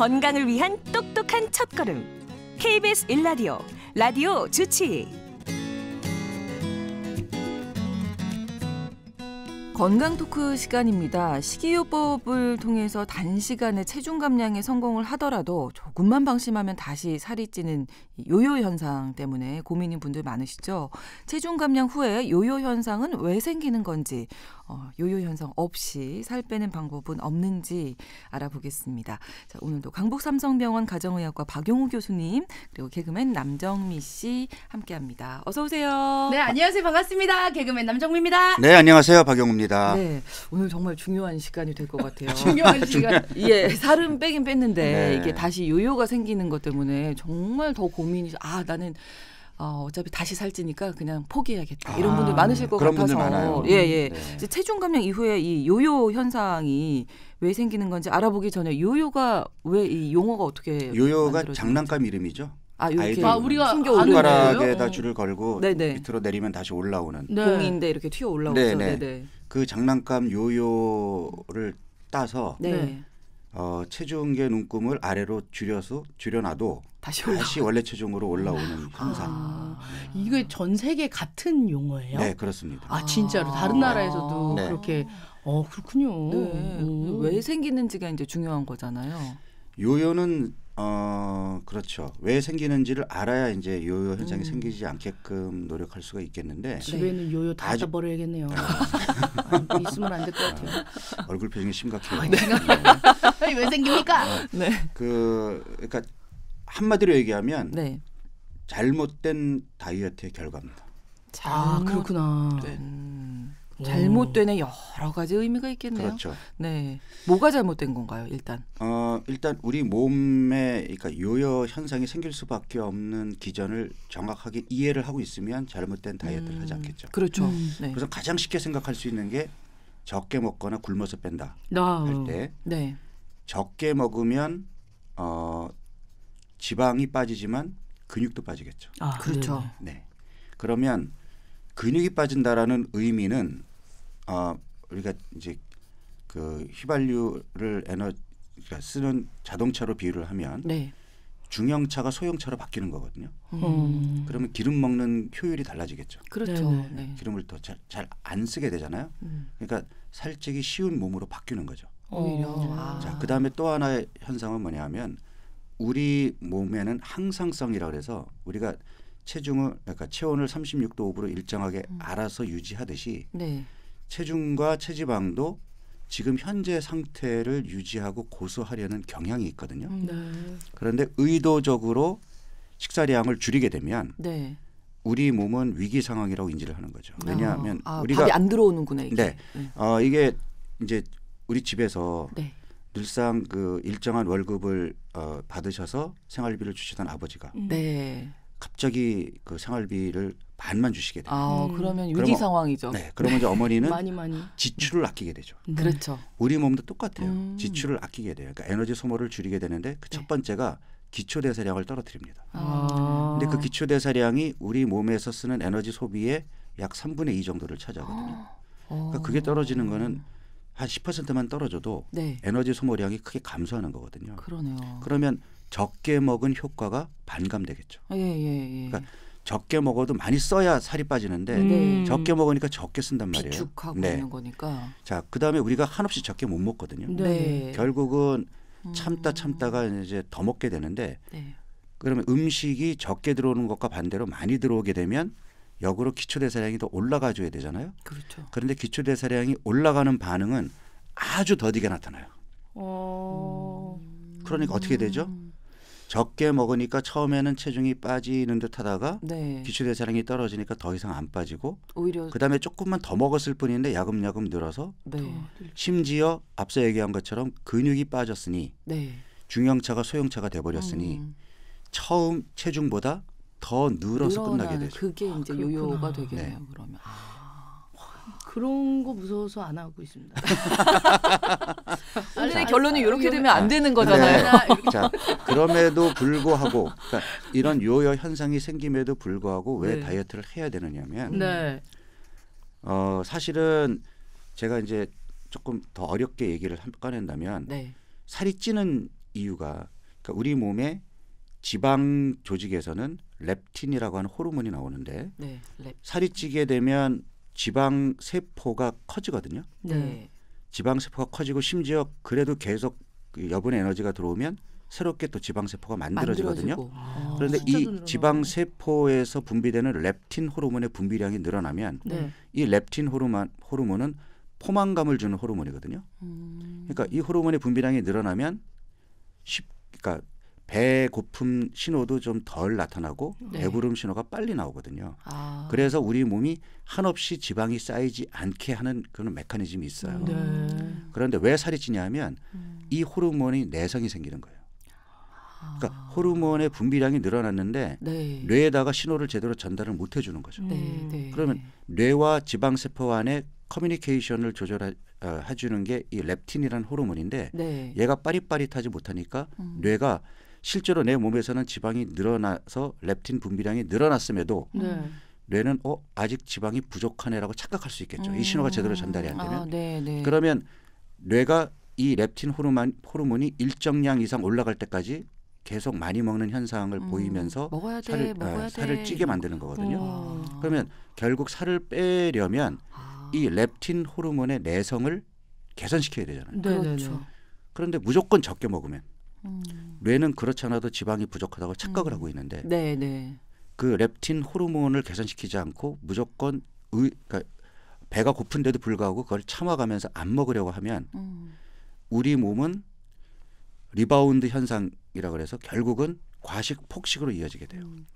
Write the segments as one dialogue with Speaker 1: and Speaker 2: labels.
Speaker 1: 건강을 위한 똑똑한 첫걸음 KBS 1라디오 라디오 주치
Speaker 2: 건강 토크 시간입니다. 식이요법을 통해서 단시간에 체중 감량에 성공을 하더라도 조금만 방심하면 다시 살이 찌는 요요 현상 때문에 고민인 분들 많으시죠? 체중 감량 후에 요요 현상은 왜 생기는 건지 어, 요요 현상 없이 살 빼는 방법은 없는지 알아보겠습니다. 자, 오늘도 강북 삼성병원 가정의학과 박용우 교수님 그리고 개그맨 남정미 씨 함께합니다. 어서 오세요. 네, 안녕하세요.
Speaker 1: 반갑습니다. 개그맨 남정미입니다. 네,
Speaker 2: 안녕하세요. 박용우입니다. 네, 오늘 정말 중요한 시간이 될 것 같아요. 중요한 시간. 예, 살은 빼긴 뺐는데 네. 이게 다시 요요가 생기는 것 때문에 정말 더 고민이. 아, 나는 어, 어차피 다시 살찌니까 그냥 포기해야겠다 이런 아, 분들 많으실 것 그런 같아서 분들 많아요. 예, 음, 예. 네. 체중 감량 이후에 이 요요 현상이 왜 생기는 건지 알아보기 전에 요요가 왜 이 용어가 어떻게 요요가
Speaker 3: 장난감 이름이죠. 아, 이렇게 아, 우리가 손가락에다 줄을 걸고 네네. 어. 네. 밑으로 내리면 다시 올라오는 네.
Speaker 2: 공인데 이렇게 튀어 올라오죠. 네네. 네, 네.
Speaker 3: 그 장난감 요요를 따서 네. 어, 체중계 눈금을 아래로 줄여서 줄여놔도 다시, 다시 원래 체중으로 올라오는 현상. 아,
Speaker 1: 이게 전 세계 같은 용어예요? 네, 그렇습니다. 아, 진짜로 다른 아. 나라에서도 네. 그렇게 어, 그렇군요. 네. 음. 왜
Speaker 2: 생기는지가 이제 중요한 거잖아요.
Speaker 3: 요요는 어, 그렇죠. 왜 생기는지를 알아야 이제 요요 현상이 음. 생기지 않게끔 노력할 수가 있겠는데 네. 집에는
Speaker 1: 네. 요요 다 잡아버려야겠네요. 네. 있으면 안 될 것 같아요.
Speaker 3: 아, 얼굴 표정이 심각해요. 아,
Speaker 1: 네. 왜 생깁니까?
Speaker 3: 네. 네. 그 그러니까 한마디로 얘기하면 네. 잘못된 다이어트의 결과입니다.
Speaker 1: 아 그렇구나.
Speaker 2: 네. 네. 음. 잘못된에 여러 가지 의미가 있겠네요. 그렇죠. 네, 뭐가 잘못된 건가요? 일단.
Speaker 3: 어 일단 우리 몸에 그러니까 요요 현상이 생길 수밖에 없는 기전을 정확하게 이해를 하고 있으면 잘못된 다이어트를 음, 하지 않겠죠. 그렇죠. 음, 네. 그래서 가장 쉽게 생각할 수 있는 게 적게 먹거나 굶어서 뺀다
Speaker 1: 할때 네.
Speaker 3: 적게 먹으면 어 지방이 빠지지만 근육도 빠지겠죠.
Speaker 2: 아, 그렇죠.
Speaker 3: 네. 그러면 근육이 빠진다라는 의미는 아 우리가 이제 그 휘발유를 에너지 그 그러니까 쓰는 자동차로 비유를 하면 네. 중형차가 소형차로 바뀌는 거거든요.
Speaker 2: 음. 음.
Speaker 3: 그러면 기름 먹는 효율이 달라지겠죠.
Speaker 2: 그렇죠. 네,
Speaker 3: 기름을 더 잘 안 쓰게 되잖아요. 음. 그러니까 살찌기 쉬운 몸으로 바뀌는 거죠.
Speaker 2: 오히려. 아. 자,
Speaker 3: 그다음에 또 하나의 현상은 뭐냐면 하 우리 몸에는 항상성이라 그래서 우리가 체중을 그러니까 체온을 36도 5으로 일정하게 음. 알아서 유지하듯이 네. 체중과 체지방도 지금 현재 상태를 유지하고 고수하려는 경향이 있거든요.
Speaker 2: 음, 네.
Speaker 3: 그런데 의도적으로 식사량을 줄이게 되면 네. 우리 몸은 위기 상황이라고 인지를 하는 거죠. 아, 왜냐하면 아, 아, 우리가 밥이 안 들어오는구나 이게. 네. 네. 어, 이게 이제 우리 집에서 네. 늘상 그 일정한 월급을 어, 받으셔서 생활비를 주시던 아버지가 음.
Speaker 2: 네.
Speaker 3: 갑자기 그 생활비를 반만 주시게 돼요. 아, 음. 그러면 위기 그러면, 어, 상황이죠. 네, 그러면 이제 네. 어머니는 많이 많이 지출을 아끼게 되죠. 네. 그렇죠. 우리 몸도 똑같아요. 음. 지출을 아끼게 돼요. 그러니까 에너지 소모를 줄이게 되는데 그첫 네. 번째가 기초 대사량을 떨어뜨립니다.
Speaker 1: 아. 근데 그
Speaker 3: 기초 대사량이 우리 몸에서 쓰는 에너지 소비의 약 3분의 2 정도를 차지하거든요.
Speaker 2: 아. 그러니까 그게 떨어지는
Speaker 3: 거는 한 10%만 떨어져도 네. 에너지 소모량이 크게 감소하는 거거든요.
Speaker 2: 그러네요.
Speaker 3: 그러면 적게 먹은 효과가 반감되겠죠.
Speaker 2: 예, 예, 예. 그러니까
Speaker 3: 적게 먹어도 많이 써야 살이 빠지는데 음. 네. 적게 먹으니까 적게 쓴단 말이에요. 비축하고 네. 있는 거니까. 자, 그다음에 우리가 한없이 적게 못 먹거든요. 네. 네. 결국은 음. 참다 참다가 이제 더 먹게 되는데 네. 그러면 음식이 적게 들어오는 것과 반대로 많이 들어오게 되면 역으로 기초대사량이 더 올라가줘야 되잖아요. 그렇죠. 그런데 기초대사량이 올라가는 반응은 아주 더디게 나타나요.
Speaker 1: 어...
Speaker 3: 그러니까 어떻게 음. 되죠? 적게 먹으니까 처음에는 체중이 빠지는 듯 하다가 네. 기초대사량이 떨어지니까 더 이상 안 빠지고
Speaker 2: 오히려 그다음에
Speaker 3: 조금만 더 먹었을 뿐인데 야금야금 늘어서 네. 심지어 앞서 얘기한 것처럼 근육이 빠졌으니 네. 중형차가 소형차가 돼버렸으니 음. 처음 체중보다 더 늘어서 끝나게 되죠.
Speaker 2: 그게 아, 이제 아, 요요가 되겠네요. 네. 그러면 아,
Speaker 1: 그런 거 무서워서 안 하고 있습니다. 오늘의 결론은 이렇게 되면 안 아, 되는 네. 거잖아요. 네. 자
Speaker 3: 그럼에도 불구하고 그러니까 이런 요요 현상이 생김에도 불구하고 왜 네. 다이어트를 해야 되느냐면 네. 어 사실은 제가 이제 조금 더 어렵게 얘기를 꺼낸다면 네. 살이 찌는 이유가 그러니까 우리 몸의 지방 조직에서는 렙틴이라고 하는 호르몬이 나오는데 네, 살이 찌게 되면 지방 세포가 커지거든요. 네. 음. 지방 세포가 커지고 심지어 그래도 계속 그 여분 의 에너지가 들어오면 새롭게 또 지방 세포가 만들어지거든요. 아, 아, 그런데 이 지방 세포에서 분비되는 렙틴 호르몬의 분비량이 늘어나면 네. 이 렙틴 호르몬 호르몬은 포만감을 주는 호르몬이거든요. 음. 그러니까 이 호르몬의 분비량이 늘어나면 쉽 그러니까 배 고픔 신호도 좀 덜 나타나고 네. 배부름 신호가 빨리 나오거든요.
Speaker 2: 아. 그래서
Speaker 3: 우리 몸이 한없이 지방이 쌓이지 않게 하는 그런 메커니즘이 있어요. 네. 그런데 왜 살이 찌냐면 음. 이 호르몬이 내성이 생기는 거예요. 그러니까 아. 호르몬의 분비량이 늘어났는데 네. 뇌에다가 신호를 제대로 전달을 못 해주는 거죠.
Speaker 2: 네. 음. 네.
Speaker 3: 그러면 뇌와 지방세포 안에 커뮤니케이션을 조절해주는 어, 게이 렙틴이라는 호르몬인데 네. 얘가 빠릿빠릿하지 못하니까 음. 뇌가 실제로 내 몸에서는 지방이 늘어나서 렙틴 분비량이 늘어났음에도 네. 뇌는 어 아직 지방이 부족하네라고 착각할 수 있겠죠. 음. 이 신호가 제대로 전달이 안 되면 아,
Speaker 2: 네, 네. 그러면
Speaker 3: 뇌가 이 렙틴 호르몬 호르몬이 일정량 이상 올라갈 때까지 계속 많이 먹는 현상을 음. 보이면서 먹어야 돼, 살을 먹어야 아, 살을 찌게 만드는 거거든요. 어. 그러면 결국 살을 빼려면 아. 이 렙틴 호르몬의 내성을 개선시켜야 되잖아요. 네, 그렇죠. 그런데 무조건 적게 먹으면 음. 뇌는 그렇지 않아도 지방이 부족하다고 착각을 음. 하고 있는데
Speaker 2: 네, 네.
Speaker 3: 그 렙틴 호르몬을 개선시키지 않고 무조건 의, 그러니까 배가 고픈데도 불구하고 그걸 참아가면서 안 먹으려고 하면 음. 우리 몸은 리바운드 현상이라 그래서 결국은 과식 폭식으로 이어지게 돼요. 음.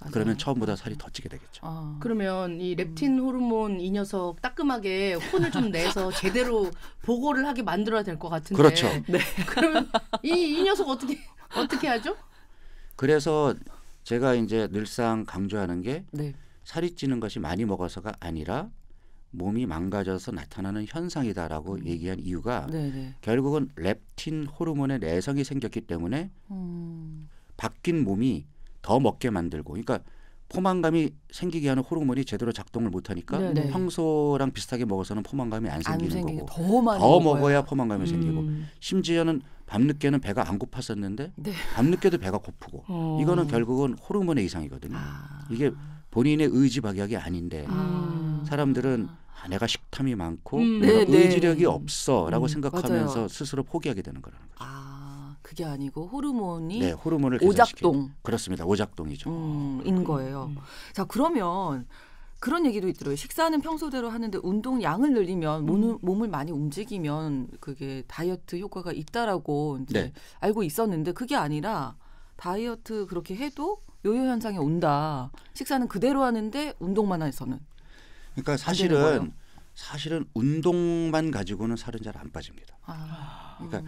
Speaker 3: 맞아요. 그러면 처음보다 살이 더 찌게 되겠죠. 아.
Speaker 1: 그러면 이 렙틴 호르몬 이 녀석 따끔하게 혼을 좀 내서 제대로 보고를 하게 만들어야 될 것 같은데. 그렇죠. 네. 그러면 이, 이 녀석 어떻게 어떻게 하죠?
Speaker 3: 그래서 제가 이제 늘상 강조하는 게 네. 살이 찌는 것이 많이 먹어서가 아니라 몸이 망가져서 나타나는 현상이다라고 음. 얘기한 이유가 네네. 네. 결국은 렙틴 호르몬의 내성이 생겼기 때문에
Speaker 2: 음.
Speaker 3: 바뀐 몸이 더 먹게 만들고 그러니까 포만감이 생기게 하는 호르몬이 제대로 작동을 못하니까 네네. 네. 평소랑 비슷하게 먹어서는 포만감이 안 생기는 안 거고 더, 많이 더 먹어야 포만감이 음. 생기고 심지어는 밤늦게는 배가 안 고팠었는데 네. 밤늦게도 배가 고프고 어. 이거는 결국은 호르몬의 이상이거든요 아. 이게 본인의 의지 박약이 아닌데 아. 사람들은 아, 내가 식탐이 많고 음. 내가 네, 네, 의지력이 없어라고 음. 생각하면서 맞아요. 스스로 포기하게 되는 거라는 거죠. 아.
Speaker 2: 그게 아니고 호르몬이 네, 호르몬을 오작동 그렇습니다. 오작동이죠. 음, 인 거예요. 음, 음. 자 그러면 그런 얘기도 있더라고요. 식사는 평소대로 하는데 운동 양을 늘리면 몸, 음. 몸을 많이 움직이면 그게 다이어트 효과가 있다라고 이제 네. 알고 있었는데 그게 아니라 다이어트 그렇게 해도 요요 현상이 온다. 식사는 그대로 하는데 운동만 해서는 그러니까 사실은
Speaker 3: 사실은 운동만 가지고는 살은 잘 안 빠집니다. 아. 그러니까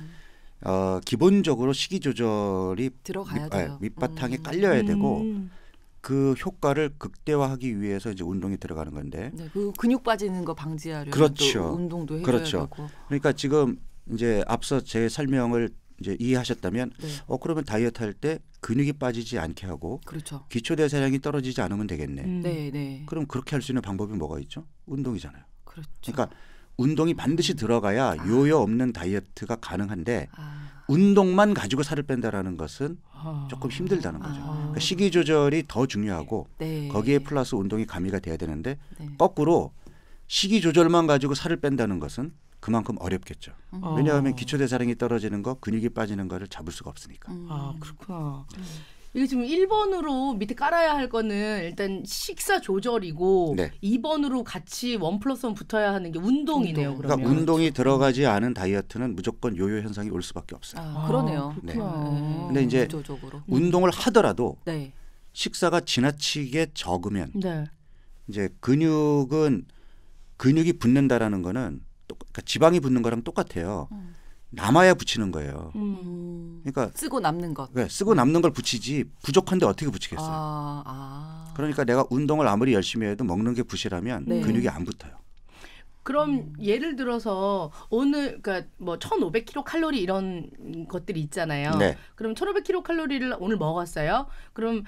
Speaker 3: 어, 기본적으로 식이 조절이 들어가야 밑, 예, 돼요. 네, 밑바탕에 음. 깔려야 되고 음, 음. 그 효과를 극대화하기 위해서 이제 운동이 들어가는 건데. 네,
Speaker 2: 그 근육 빠지는 거 방지하려면 그렇죠. 운동도 해줘야 그렇죠. 되고.
Speaker 3: 그러니까 지금 이제 앞서 제 설명을 이제 이해하셨다면 네. 어 그러면 다이어트 할 때 근육이 빠지지 않게 하고 그렇죠. 기초 대사량이 떨어지지 않으면 되겠네. 음. 네, 네. 그럼 그렇게 할 수 있는 방법이 뭐가 있죠? 운동이잖아요. 그렇죠. 그러니까 운동이 반드시 들어가야 아. 요요 없는 다이어트가 가능한데 아. 운동만 가지고 살을 뺀다라는 것은 아. 조금 힘들다는 거죠. 아. 그러니까 식이 조절이 더 중요하고 네. 거기에 플러스 운동이 가미가 돼야 되는데 네. 거꾸로 식이 조절만 가지고 살을 뺀다는 것은 그만큼 어렵겠죠. 음. 어. 왜냐하면 기초 대사량이 떨어지는 거, 근육이 빠지는 거를 잡을 수가 없으니까.
Speaker 1: 음. 아 그렇구나. 음. 이게 지금 1번으로 밑에 깔아야 할 거는 일단 식사 조절이고 네. 2번으로 같이 원 플러스 원 붙어야 하는 게 운동이네요. 운동. 그러면. 그러니까 운동이
Speaker 3: 들어가지 않은 다이어트는 무조건 요요 현상이 올 수밖에 없어요. 아, 그러네요. 아, 네. 네. 근데 이제 구조적으로. 운동을 하더라도 네. 식사가 지나치게 적으면 네. 이제 근육은 근육이 붙는다라는 거는 그러니까 지방이 붙는 거랑 똑같아요. 음. 남아야 붙이는 거예요.
Speaker 2: 음. 그러니까 쓰고 남는 것. 네,
Speaker 3: 쓰고 남는 걸 붙이지 부족한데 어떻게 붙이겠어요. 아, 아. 그러니까 내가 운동을 아무리 열심히 해도 먹는 게 부실하면 네. 근육이 안 붙어요.
Speaker 1: 그럼 예를 들어서 오늘 그러니까 뭐 1,500kcal 이런 것들이 있잖아요. 네. 그럼 1,500kcal를 오늘 먹었어요. 그럼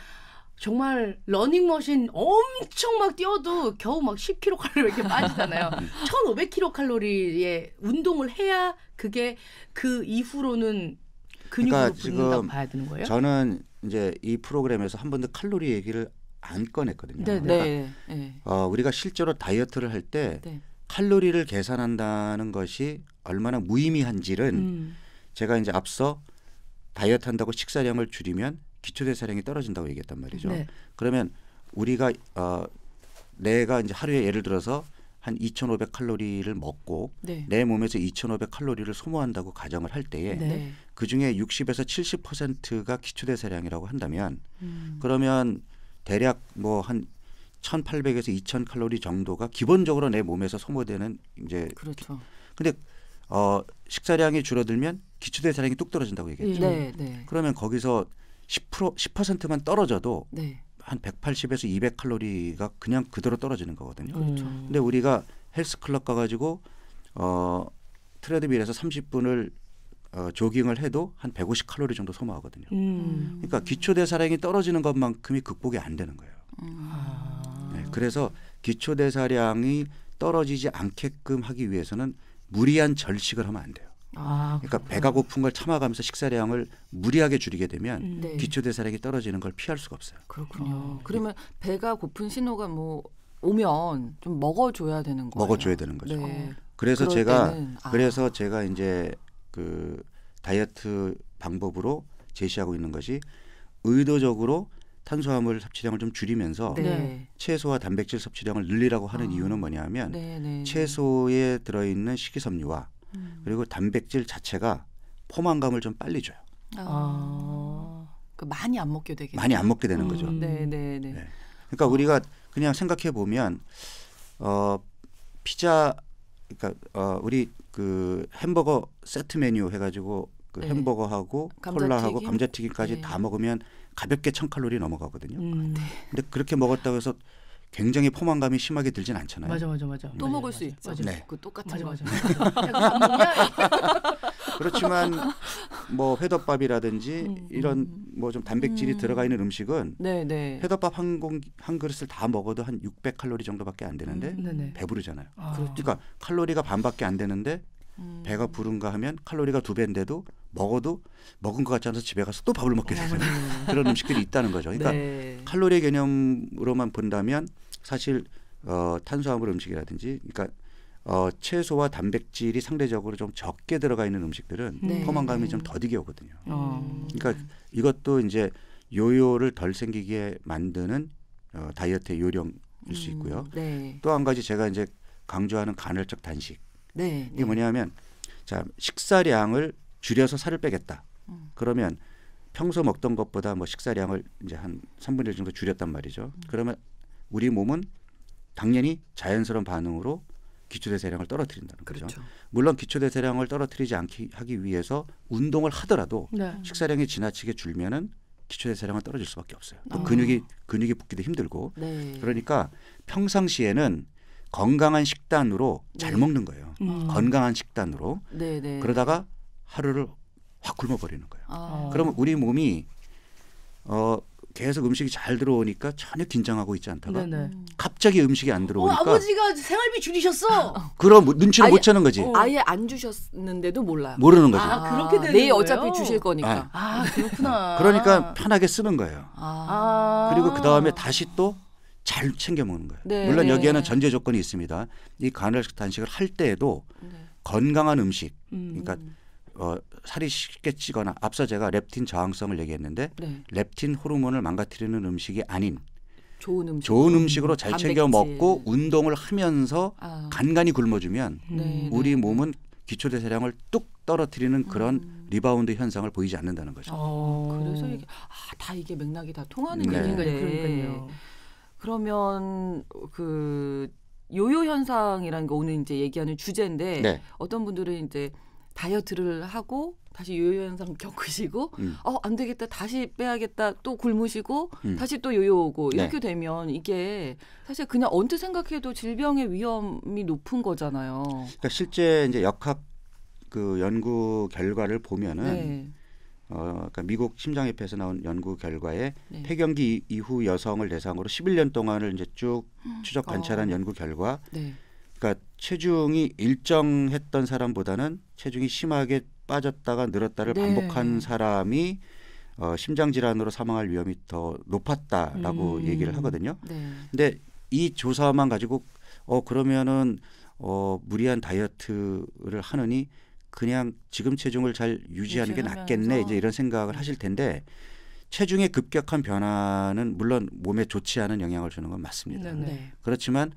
Speaker 1: 정말 러닝머신 엄청 막 뛰어도 겨우 막 10kcal 이렇게 빠지잖아요. 1,500kcal의 운동을 해야 그게 그 이후로는 근육으로 그러니까 지금 봐야 되는 거예요.
Speaker 3: 저는 이제 이 프로그램에서 한 번도 칼로리 얘기를 안 꺼냈거든요. 네 그러니까 네. 네. 어, 우리가 실제로 다이어트를 할때 네. 칼로리를 계산한다는 것이 얼마나 무의미한지는 음. 제가 이제 앞서 다이어트 한다고 식사량을 줄이면 기초대사량이 떨어진다고 얘기했단 말이죠. 네. 그러면 우리가 어, 내가 이제 하루에 예를 들어서 한 2,500 칼로리를 먹고 네. 내 몸에서 2,500 칼로리를 소모한다고 가정을 할 때에 네. 그 중에 60에서 70%가 기초대사량이라고 한다면 음. 그러면 대략 뭐 한 1,800에서 2,000 칼로리 정도가 기본적으로 내 몸에서 소모되는 이제 그렇죠. 근데 어 식사량이 줄어들면 기초대사량이 뚝 떨어진다고 얘기했죠. 네, 네. 그러면 거기서 10% 10%만 떨어져도 네. 한 180에서 200 칼로리가 그냥 그대로 떨어지는 거거든요. 그렇죠. 음. 근데 우리가 헬스 클럽 가 가지고 어 트레드밀에서 30분을 어, 조깅을 해도 한 150 칼로리 정도 소모하거든요. 음. 그러니까 기초 대사량이 떨어지는 것만큼이 극복이 안 되는 거예요. 음. 네, 그래서 기초 대사량이 떨어지지 않게끔 하기 위해서는 무리한 절식을 하면 안 돼요.
Speaker 2: 아, 그러니까 배가
Speaker 3: 고픈 걸 참아가면서 식사량을 무리하게 줄이게 되면 음, 네. 기초 대사량이 떨어지는 걸 피할 수가 없어요.
Speaker 2: 그렇군요. 아, 그러면 네. 배가 고픈 신호가 뭐 오면 좀 먹어줘야 되는 거예요. 먹어줘야 되는 거죠. 네. 어. 그래서 제가 때는, 아.
Speaker 3: 그래서 제가 이제 그 다이어트 방법으로 제시하고 있는 것이 의도적으로 탄수화물 섭취량을 좀 줄이면서 네. 채소와 단백질 섭취량을 늘리라고 하는 아. 이유는 뭐냐면 하 네, 네, 네, 채소에 들어있는 식이섬유와 음. 그리고 단백질 자체가 포만감을 좀 빨리 줘요.
Speaker 2: 아. 아. 그 많이 안 먹게 되게 많이 안 먹게 되는 거죠. 음. 네, 네, 네. 네.
Speaker 3: 그러니까 어. 우리가 그냥 생각해 보면 어 피자 그러니까 어 우리 그 햄버거 세트 메뉴 해 가지고 그 네. 햄버거하고 감자튀김? 콜라하고 감자튀김까지 네. 다 먹으면 가볍게 천칼로리 넘어가거든요. 음. 네. 근데 그렇게 먹었다고 해서 굉장히 포만감이 심하게 들진 않잖아요. 맞아 맞아 맞아. 또 네. 먹을 맞아, 있죠. 네. 그 똑같은 맞아, 맞아.
Speaker 2: 그렇지만
Speaker 3: 뭐 회덮밥이라든지 음, 음. 이런 뭐 좀 단백질이 음. 들어가 있는 음식은
Speaker 2: 네, 네.
Speaker 3: 회덮밥 한, 공, 한 그릇을 다 먹어도 한 600칼로리 정도밖에 안 되는데 음, 배부르잖아요.
Speaker 1: 아. 그러니까
Speaker 3: 칼로리가 반밖에 안 되는데 음. 배가 부른가 하면 칼로리가 두 배인데도 먹어도 먹은 것 같지 않아서 집에 가서 또 밥을 먹게 되는 그런 음식들이 있다는 거죠. 그러니까 네. 칼로리 개념으로만 본다면 사실 어, 탄수화물 음식이라든지 그러니까 어, 채소와 단백질이 상대적으로 좀 적게 들어가 있는 음식들은 네. 네. 포만감이 좀 더디게 오거든요. 어. 그러니까 이것도 이제 요요를 덜 생기게 만드는 어, 다이어트의 요령일 음, 수 있고요. 네. 또한 가지 제가 이제 강조하는 간헐적 단식. 네, 이게 네. 뭐냐면 자 식사량을 줄여서 살을 빼겠다. 음. 그러면 평소 먹던 것보다 뭐 식사량을 이제 한 3분의 1 정도 줄였단 말이죠. 음. 그러면 우리 몸은 당연히 자연스러운 반응으로 기초대사량을 떨어뜨린다는 거죠. 그렇죠. 물론 기초대사량을 떨어뜨리지 않기 하기 위해서 운동을 하더라도 네. 식사량이 지나치게 줄면은 기초대사량은 떨어질 수밖에 없어요. 또 어. 근육이 근육이 붙기도 힘들고 네. 그러니까 평상시에는 건강한 식단으로 잘 네. 먹는 거예요.
Speaker 2: 음. 건강한
Speaker 3: 식단으로
Speaker 2: 네, 네. 그러다가
Speaker 3: 하루를 확 굶어버리는 거예요.
Speaker 1: 아. 그러면 우리
Speaker 3: 몸이 어 계속 음식이 잘 들어오니까 전혀 긴장하고 있지 않다가 네네. 갑자기 음식이 안 어, 들어오니까 어, 아버지가
Speaker 1: 생활비
Speaker 2: 줄이셨어.
Speaker 3: 그럼 뭐 눈치를 아예, 못 채는 거지. 어.
Speaker 2: 아예 안 주셨는데도 몰라요. 모르는 거지. 아, 아 그렇게 되는 내일 거예요? 어차피 주실 거니까. 아, 아 그렇구나. 그러니까
Speaker 3: 편하게 쓰는 거예요.
Speaker 2: 아.
Speaker 1: 그리고 그 다음에
Speaker 3: 다시 또 잘 챙겨 먹는 거예요. 네. 물론 네. 여기에는 전제 조건이 있습니다. 이 간헐 단식을 할 때에도 네. 건강한 음식, 음. 그러니까 음. 어, 살이 쉽게 찌거나 앞서 제가 렙틴 저항성을 얘기했는데 네. 렙틴 호르몬을 망가뜨리는 음식이 아닌
Speaker 2: 좋은 음식 좋은 음식으로 잘 단백질. 챙겨 먹고
Speaker 3: 운동을 하면서 아. 간간히 굶어주면 음. 네, 네, 우리 네. 몸은 기초 대사량을 뚝 떨어뜨리는 음. 그런 음. 리바운드 현상을 보이지 않는다는
Speaker 2: 거죠. 어. 그래서 이게 아, 다 이게 맥락이 다 통하는 네. 얘기인 거예요. 그러니까요. 네. 그러면 그 요요 현상이라는 게 오늘 이제 얘기하는 주제인데 네. 어떤 분들은 이제 다이어트를 하고 다시 요요 현상 겪으시고 음. 어안 되겠다 다시 빼야겠다 또 굶으시고 음. 다시 또 요요 오고 네. 이렇게 네. 되면 이게 사실 그냥 언뜻 생각해도 질병의 위험이 높은 거잖아요. 그러니까
Speaker 3: 실제 이제 역학 그 연구 결과를 보면은 네. 어, 그러니까 미국 심장협회에서 나온 연구 결과에 네. 폐경기 이후 여성을 대상으로 11년 동안을 이제 쭉 추적 아. 관찰한 어. 연구 결과, 네. 그러니까 체중이 일정했던 사람보다는 체중이 심하게 빠졌다가 늘었다를 네. 반복한 사람이 어, 심장 질환으로 사망할 위험이 더 높았다라고 음. 얘기를 하거든요. 네. 근데 이 조사만 가지고 어 그러면은 어 무리한 다이어트를 하느니 그냥 지금 체중을 잘 유지하는 게 낫겠네 이제 이런 생각을 네. 하실 텐데 체중의 급격한 변화는 물론 몸에 좋지 않은 영향을 주는 건 맞습니다. 네. 네. 그렇지만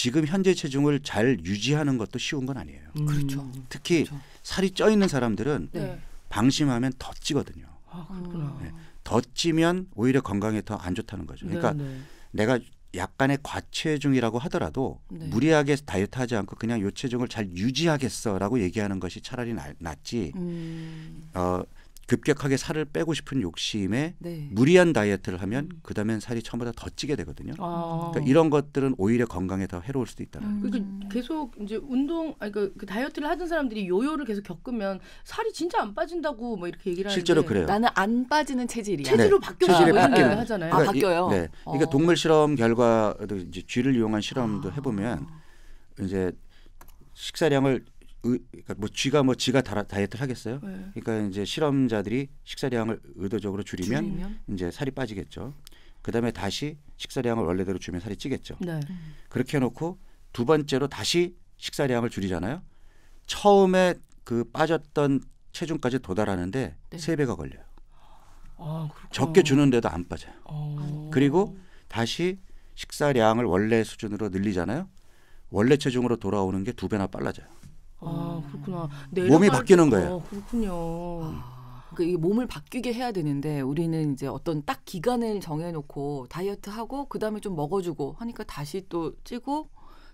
Speaker 3: 지금 현재 체중을 잘 유지하는 것도 쉬운 건 아니에요. 음. 그렇죠. 특히 그렇죠. 살이 쪄 있는 사람들은 네. 방심하면 더 찌거든요.
Speaker 1: 아, 네.
Speaker 3: 더 찌면 오히려 건강에 더 안 좋다는 거죠. 네, 그러니까 네네. 내가 약간의 과체중이라고 하더라도 네. 무리하게 다이어트 하지 않고 그냥 요 체중을 잘 유지하겠어라고 얘기하는 것이 차라리 나, 낫지. 음. 어, 급격하게 살을 빼고 싶은 욕심에 네. 무리한 다이어트를 하면 그다음엔 살이 처음보다 더 찌게 되거든요.
Speaker 1: 아. 그러니까
Speaker 3: 이런 것들은 오히려 건강에 더 해로울 수도 있다는
Speaker 2: 음. 거죠.
Speaker 1: 그러니까 계속 이제 운동 아니 그러니까 그 다이어트를 하던 사람들이 요요를 계속 겪으면 살이 진짜 안 빠진다고 뭐 이렇게 얘기를 하는데 실제로 그래요. 나는 안 빠지는 체질이야. 체질로 네. 바뀌어 체질이 바뀌는 하잖아요. 아, 바뀌어요. 그러니까 네. 그러니까 어.
Speaker 3: 동물 실험 결과도 이제 쥐를 이용한 실험도 해 보면 아. 이제 식사량을 그러니까 뭐 쥐가 뭐쥐가 다, 다이어트를 하겠어요? 네. 그러니까 이제 실험자들이 식사량을 의도적으로 줄이면, 줄이면 이제 살이 빠지겠죠. 그다음에 다시 식사량을 원래대로 주면 살이 찌겠죠. 네. 그렇게 해놓고 두 번째로 다시 식사량을 줄이잖아요. 처음에 그 빠졌던 체중까지 도달하는데 네. 세 네. 배가 걸려요. 아, 적게 주는데도 안 빠져요. 아. 그리고 다시 식사량을 원래 수준으로 늘리잖아요. 원래 체중으로 돌아오는 게 두 배나 빨라져요.
Speaker 1: 아 그렇구나. 음. 몸이 바뀌는 거예요. 아, 그렇군요.
Speaker 2: 아, 그러니까 이 몸을 바뀌게 해야 되는데 우리는 이제 어떤 딱 기간을 정해놓고 다이어트 하고 그 다음에 좀 먹어주고 하니까 다시 또 찌고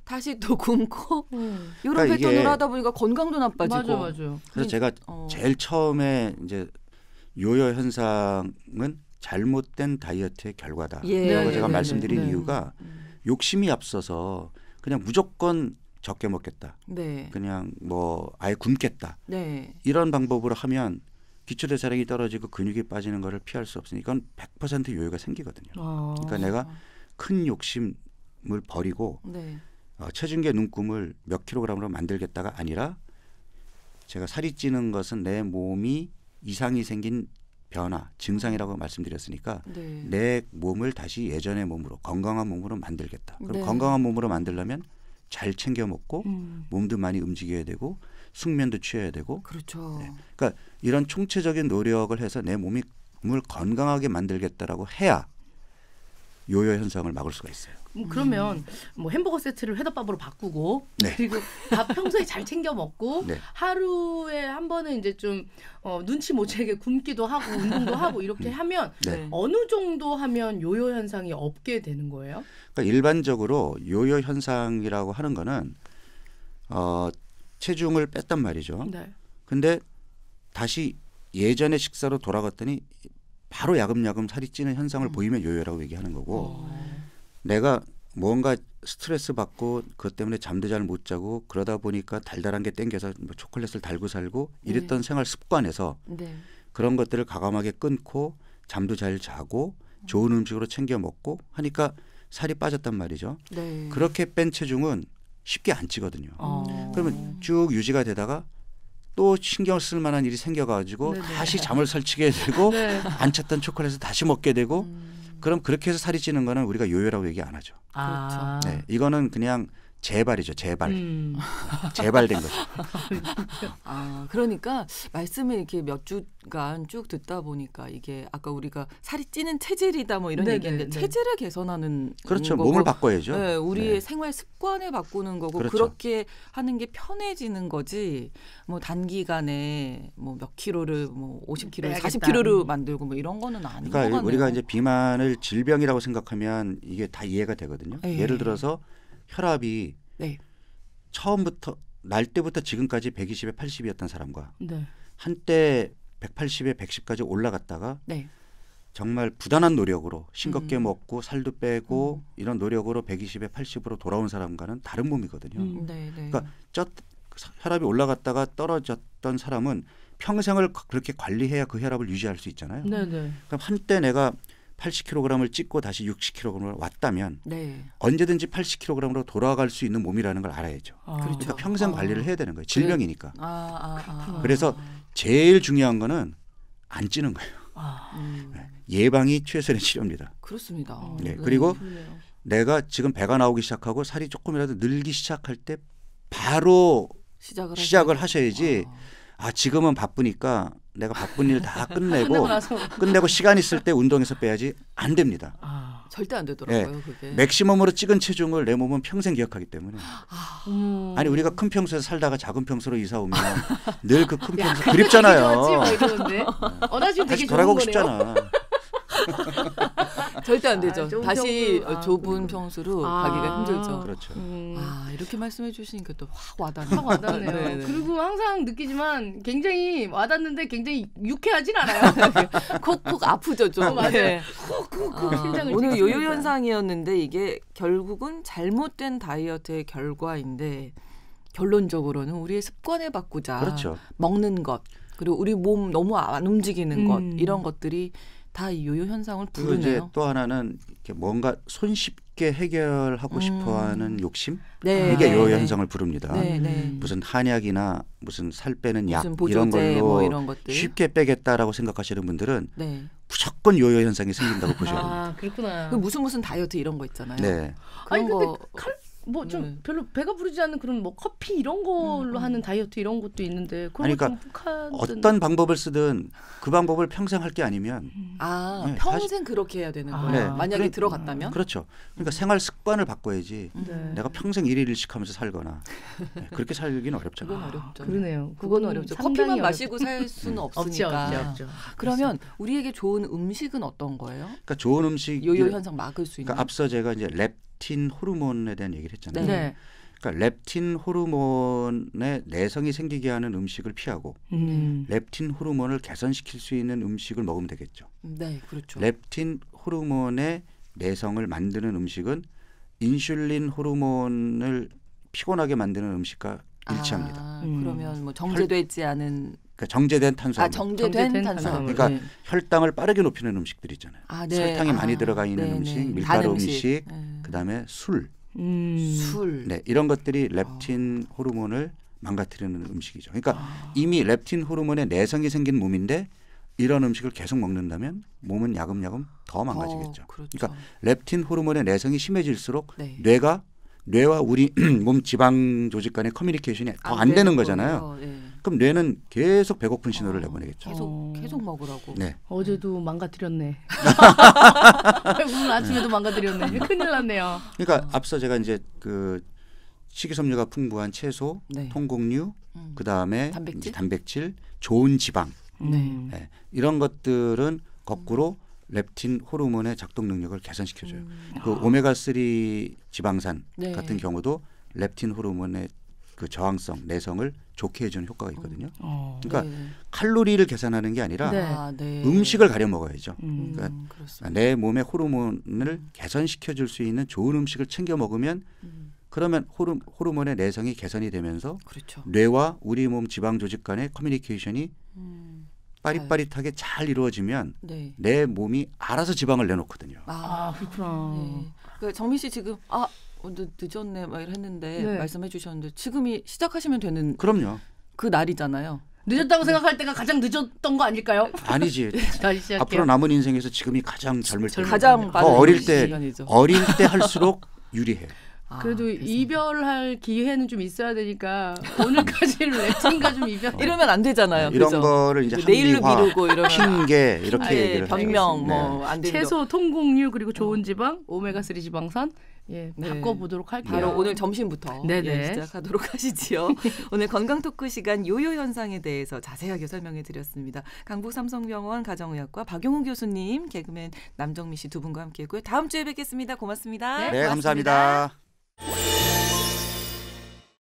Speaker 2: 다시 또 굶고 음. 이런 그러니까 패턴으 하다 보니까 건강도 나빠지고. 맞아, 맞아. 그래서
Speaker 3: 제가 어. 제일 처음에 이제 요요 현상은 잘못된 다이어트의 결과다. 예. 라고 네, 제가 네, 네, 말씀드린 네. 이유가 음. 욕심이 앞서서 그냥 무조건 적게 먹겠다. 네. 그냥 뭐 아예 굶겠다. 네. 이런 방법으로 하면 기초 대사량이 떨어지고 근육이 빠지는 거를 피할 수 없으니까 이건 100% 요요가 생기거든요.
Speaker 2: 아. 그러니까
Speaker 3: 내가 큰 욕심을 버리고 네. 어, 체중계 눈금을 몇 킬로그램으로 만들겠다가 아니라 제가 살이 찌는 것은 내 몸이 이상이 생긴 변화, 증상이라고 말씀드렸으니까 네. 내 몸을 다시 예전의 몸으로 건강한 몸으로 만들겠다. 그럼 네. 건강한 몸으로 만들려면 잘 챙겨 먹고 음. 몸도 많이 움직여야 되고 숙면도 취해야 되고.
Speaker 2: 그렇죠. 네.
Speaker 3: 그러니까 이런 총체적인 노력을 해서 내 몸이 몸을 건강하게 만들겠다라고 해야 요요 현상을 막을 수가 있어요.
Speaker 1: 음, 그러면 뭐 햄버거 세트를 회덮밥으로 바꾸고 네. 그리고 밥 평소에 잘 챙겨 먹고 네. 하루에 한 번은 이제 좀 어, 눈치 못 채게 굶기도 하고 운동도 하고 이렇게 음. 음. 하면 네. 어느 정도 하면 요요 현상이 없게 되는 거예요?
Speaker 3: 그러니까 일반적으로 요요 현상이라고 하는 거는 어, 체중을 뺐단 말이죠. 네. 근데 다시 예전의 식사로 돌아갔더니 바로 야금야금 살이 찌는 현상을 음. 보이면 요요라고 얘기하는 거고. 오. 어. 내가 뭔가 스트레스 받고 그것 때문에 잠도 잘 못 자고 그러다 보니까 달달한 게 땡겨서 뭐 초콜릿을 달고 살고 이랬던 네. 생활 습관에서 네. 그런 것들을 과감하게 끊고 잠도 잘 자고 좋은 음식으로 챙겨 먹고 하니까 살이 빠졌단 말이죠. 네. 그렇게 뺀 체중은 쉽게 안 찌거든요. 어. 그러면 쭉 유지가 되다가 또 신경 쓸 만한 일이 생겨가지고 네네. 다시 잠을 설치게 되고 네. 안 찼던 초콜릿을 다시 먹게 되고 음. 그럼 그렇게 해서 살이 찌는 거는 우리가 요요라고 얘기 안 하죠.
Speaker 2: 아. 네,
Speaker 3: 이거는 그냥 재발이죠. 재발.
Speaker 2: 음. 재발된 거죠. 아, 그러니까 말씀을 이렇게 몇 주간 쭉 듣다 보니까 이게 아까 우리가 살이 찌는 체질이다 뭐 이런 네, 얘기인데 네, 네. 체질을 개선하는 그렇죠. 거고, 몸을 바꿔야죠. 네, 우리의 네. 생활 습관을 바꾸는 거고 그렇죠. 그렇게 하는 게 편해지는 거지. 뭐 단기간에 뭐몇 킬로를 뭐 50킬로, 40킬로로 음. 만들고 뭐 이런 거는 아닌 그러니까 우리가
Speaker 3: 이제 비만을 질병이라고 생각하면 이게 다 이해가 되거든요. 에이. 예. 예를 들어서 혈압이 네. 처음부터 날 때부터 지금까지 120에 80이었던 사람과 네. 한때 180에 110까지 올라갔다가 네. 정말 부단한 노력으로 싱겁게 음. 먹고 살도 빼고 음. 이런 노력으로 120에 80으로 돌아온 사람과는 다른 몸이거든요.
Speaker 2: 음, 음. 네, 네. 그러니까
Speaker 3: 쪄 혈압이 올라갔다가 떨어졌던 사람은 평생을 그렇게 관리해야 그 혈압을 유지할 수 있잖아요. 네, 네. 그럼 한때 내가 80kg을 찍고 다시 60kg으로 왔다면 네. 언제든지 80kg으로 돌아갈 수 있는 몸이라는 걸 알아야죠. 아, 그렇죠. 그러니까 평생 아. 관리를 해야 되는 거예요. 질병이니까. 네. 아, 아, 아. 그래서 제일 중요한 거는 안 찌는 거예요. 아. 음. 네. 예방이 최선의 치료입니다.
Speaker 2: 그렇습니다. 어, 네, 네. 그리고 그러요
Speaker 3: 내가 지금 배가 나오기 시작하고 살이 조금이라도 늘기 시작할 때 바로
Speaker 2: 시작을, 시작을
Speaker 3: 하셔야지. 아 지금은 바쁘니까 내가 바쁜 일다 네, 끝내고 끝내고 시간 있을 때 운동해서 빼야지 안 됩니다. 아,
Speaker 2: 절대 안 되더라고요. 네. 그게. 맥시멈으로
Speaker 3: 찍은 체중을 내 몸은 평생 기억하기 때문에. 아,
Speaker 2: 음. 아니
Speaker 3: 우리가 큰 평소에 살다가 작은 평소로 이사 오면 늘 그 큰 평소 그립잖아요.
Speaker 2: 네. 어, 나 지금 되게 다시 돌아가고 싶잖아.
Speaker 1: 절대 안 되죠. 아, 다시 평 아, 좁은 음.
Speaker 2: 평수로 아, 가기가 힘들죠. 그렇죠. 음. 아 이렇게 말씀해 주시니까 또 확 와닿네요. 확
Speaker 1: 와닿네요. 네, 네. 그리고 항상 느끼지만 굉장히 와닿는데 굉장히 유쾌하진 않아요.
Speaker 2: 콕콕 아프죠
Speaker 1: 좀. 어, 맞아요. 콕콕콕 네. 아, 심장을. 오늘 요요
Speaker 2: 현상이었는데 이게 결국은 잘못된 다이어트의 결과인데 결론적으로는 우리의 습관을 바꾸자. 그렇죠. 먹는 것. 그리고 우리 몸 너무 안 움직이는 음. 것 이런 것들이 다 요요 현상을 부르네요.
Speaker 3: 또 하나는 뭔가 손쉽게 해결하고 음. 싶어하는 욕심 네. 이게 요요 현상을 부릅니다. 네, 네. 무슨 한약이나 무슨 살 빼는 약 무슨 이런 걸로 뭐 이런 쉽게 빼겠다라고 생각하시는 분들은 네. 무조건 요요 현상이 생긴다고 보셔야
Speaker 2: 아, 됩니다. 아, 그렇구나.
Speaker 1: 그 무슨 무슨 다이어트
Speaker 2: 이런 거 있잖아요. 네.
Speaker 1: 아니 근데 거... 칼 뭐좀 네. 별로 배가 부르지 않는 그런 뭐 커피 이런 걸로 음. 음. 하는 다이어트 이런 것도 있는데 그러니까 어떤 방법을
Speaker 3: 쓰든 그 방법을 평생 할 게 아니면
Speaker 2: 음.
Speaker 1: 아 네, 평생 다시, 그렇게 해야 되는 거예요. 아. 네.
Speaker 3: 만약에 그래, 들어갔다면 그렇죠. 그러니까 생활 습관을 바꿔야지 네. 내가 평생 일일일식 하면서 살거나 네, 그렇게 살긴 어렵잖아요.
Speaker 2: 그건 어렵죠.
Speaker 1: 아, 그러네요. 그건 어렵죠. 커피만 어렵... 마시고 살 수는 없으니까.
Speaker 2: 없죠, 없죠, 없죠. 그러면 그렇습니다. 우리에게 좋은 음식은 어떤 거예요? 그러니까
Speaker 3: 좋은 음식 요요 현상
Speaker 2: 막을 수 그러니까 있는. 그러니까
Speaker 3: 앞서 제가 이제 랩 렙틴 호르몬에 대한 얘기를 했잖아요. 네. 그러니까 렙틴 호르몬의 내성이 생기게 하는 음식을 피하고 음. 렙틴 호르몬을 개선시킬 수 있는 음식을 먹으면 되겠죠.
Speaker 2: 네, 그렇죠.
Speaker 3: 렙틴 호르몬의 내성을 만드는 음식은 인슐린 호르몬을 피곤하게 만드는 음식과 일치합니다. 아,
Speaker 2: 음. 그러면 뭐 정제되지 않은
Speaker 3: 그러니까 정제된 탄수화물. 아, 정제된, 탄수화물. 그러니까 네. 혈당을 빠르게 높이는 음식들 있잖아요.
Speaker 2: 아, 네. 설탕이 많이 아, 들어가 있는 네, 네.
Speaker 3: 음식, 밀가루 음식, 음식 네. 그다음에 술,
Speaker 2: 음. 술,
Speaker 3: 네 이런 것들이 렙틴 어. 호르몬을 망가뜨리는 음식이죠. 그러니까 아. 이미 렙틴 호르몬의 내성이 생긴 몸인데 이런 음식을 계속 먹는다면 몸은 야금야금 더 망가지겠죠. 어, 그렇죠. 그러니까 렙틴 호르몬의 내성이 심해질수록 네. 뇌가 뇌와 우리 몸 지방 조직 간의 커뮤니케이션이 더 안 되는 거잖아요. 네. 그럼 뇌는 계속 배고픈 신호를 어, 내보내겠죠. 계속 어. 계속 먹으라고. 네.
Speaker 1: 어제도 망가뜨렸네. 오늘 아침에도 망가뜨렸네. 큰일 났네요.
Speaker 3: 그러니까 어. 앞서 제가 이제 그 식이섬유가 풍부한 채소, 네. 통곡류, 음. 그 다음에 단백질? 단백질? 좋은 지방 음. 네. 네. 이런 것들은 거꾸로 렙틴 호르몬의 작동 능력을 개선시켜줘요. 음. 그 아. 오메가 3 지방산 네. 같은 경우도 렙틴 호르몬의 그 저항성 내성을 좋게 해주는 효과가 있거든요. 어. 어, 그러니까 네. 칼로리를 계산하는 게 아니라 네. 아, 네. 음식을 가려 먹어야죠. 음, 그러니까 그렇습니다. 내 몸의 호르몬을 음. 개선시켜 줄 수 있는 좋은 음식을 챙겨 먹으면 음. 그러면 호르, 호르몬의 내성이 개선이 되면서 그렇죠. 뇌와 우리 몸 지방 조직 간의 커뮤니케이션이 음. 빠릿빠릿하게 잘 이루어지면 네. 내 몸이 알아서 지방을 내놓거든요.
Speaker 2: 아, 아 그렇구나. 네. 그 정민 씨 지금 아 오늘 어, 늦었네 막 이랬는데 네. 말씀해 주셨는데 지금이 시작하시면 되는 그럼요. 그 날이잖아요. 늦었다고 생각할 때가 가장
Speaker 1: 늦었던 거 아닐까요? 아니지. 네, 앞으로
Speaker 3: 남은 인생에서 지금이 가장 젊을 때. 가장 더 어릴 때 시간이죠. 어릴 때 할수록 유리해.
Speaker 1: 아, 그래도 그 이별할 기회는 좀 있어야 되니까 오늘까지를 레슨과 좀 이별. 이러면 안 되잖아요. 네, 이런 그죠? 거를
Speaker 3: 이제 그
Speaker 2: 내일로 미루고 이런면 핑계 이렇게 아, 예, 얘기를 변명 뭐안 네. 채소,
Speaker 1: 통곡류 그리고 좋은 어. 지방, 오메가 3 지방산 예, 네. 바꿔보도록 할게요. 바로 오늘 점심부터 네, 예, 네. 시작하도록
Speaker 2: 하시지요. 오늘 건강 토크 시간 요요 현상에 대해서 자세하게 설명해 드렸습니다. 강북 삼성병원 가정의학과 박용훈 교수님, 개그맨 남정미 씨 두 분과 함께했고요. 다음 주에 뵙겠습니다. 고맙습니다. 네, 고맙습니다. 감사합니다.